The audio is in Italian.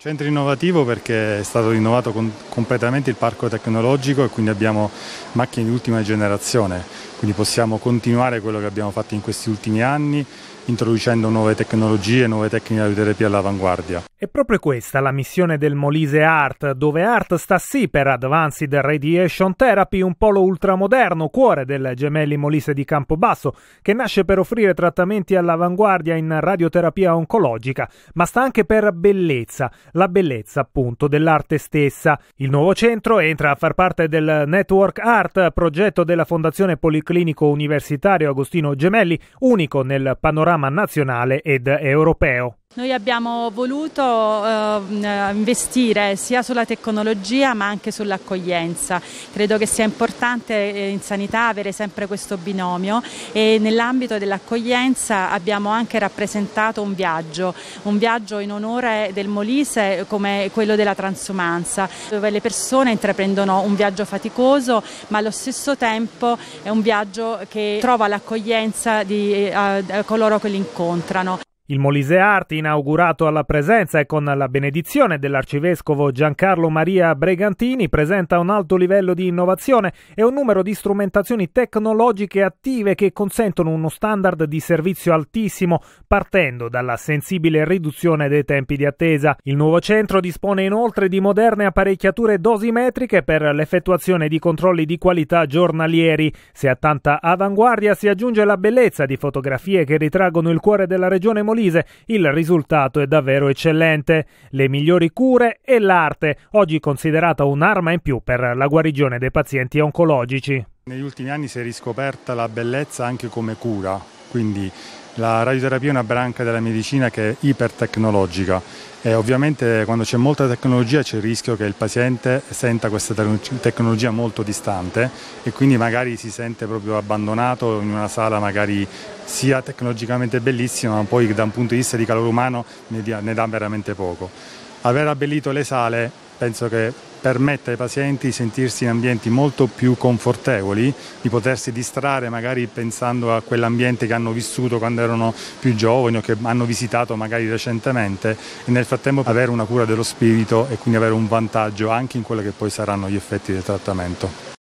Il centro innovativo perché è stato rinnovato completamente il parco tecnologico e quindi abbiamo macchine di ultima generazione, quindi possiamo continuare quello che abbiamo fatto in questi ultimi anni introducendo nuove tecnologie, nuove tecniche di terapia all'avanguardia. È proprio questa la missione del Molise Art, dove Art sta sì per Advanced Radiation Therapy, un polo ultramoderno, cuore del Gemelli Molise di Campobasso, che nasce per offrire trattamenti all'avanguardia in radioterapia oncologica, ma sta anche per bellezza, la bellezza appunto dell'arte stessa. Il nuovo centro entra a far parte del Network Art, progetto della Fondazione Policlinico Universitario Agostino Gemelli, unico nel panorama panorama nazionale ed europeo. Noi abbiamo voluto eh, investire sia sulla tecnologia ma anche sull'accoglienza. Credo che sia importante eh, in sanità avere sempre questo binomio e nell'ambito dell'accoglienza abbiamo anche rappresentato un viaggio, un viaggio in onore del Molise come quello della transumanza, dove le persone intraprendono un viaggio faticoso ma allo stesso tempo è un viaggio che trova l'accoglienza di eh, coloro che li incontrano. Il Molise Arti, inaugurato alla presenza e con la benedizione dell'arcivescovo Giancarlo Maria Bregantini, presenta un alto livello di innovazione e un numero di strumentazioni tecnologiche attive che consentono uno standard di servizio altissimo, partendo dalla sensibile riduzione dei tempi di attesa. Il nuovo centro dispone inoltre di moderne apparecchiature dosimetriche per l'effettuazione di controlli di qualità giornalieri. Se a tanta avanguardia si aggiunge la bellezza di fotografie che ritraggono il cuore della regione Molise, Molise, il risultato è davvero eccellente. Le migliori cure e l'arte, oggi considerata un'arma in più per la guarigione dei pazienti oncologici. Negli ultimi anni si è riscoperta la bellezza anche come cura quindi la radioterapia è una branca della medicina che è ipertecnologica e ovviamente quando c'è molta tecnologia c'è il rischio che il paziente senta questa tecnologia molto distante e quindi magari si sente proprio abbandonato in una sala magari sia tecnologicamente bellissima ma poi da un punto di vista di calore umano ne dà veramente poco. Aver abbellito le sale penso che permette ai pazienti di sentirsi in ambienti molto più confortevoli, di potersi distrarre magari pensando a quell'ambiente che hanno vissuto quando erano più giovani o che hanno visitato magari recentemente e nel frattempo avere una cura dello spirito e quindi avere un vantaggio anche in quello che poi saranno gli effetti del trattamento.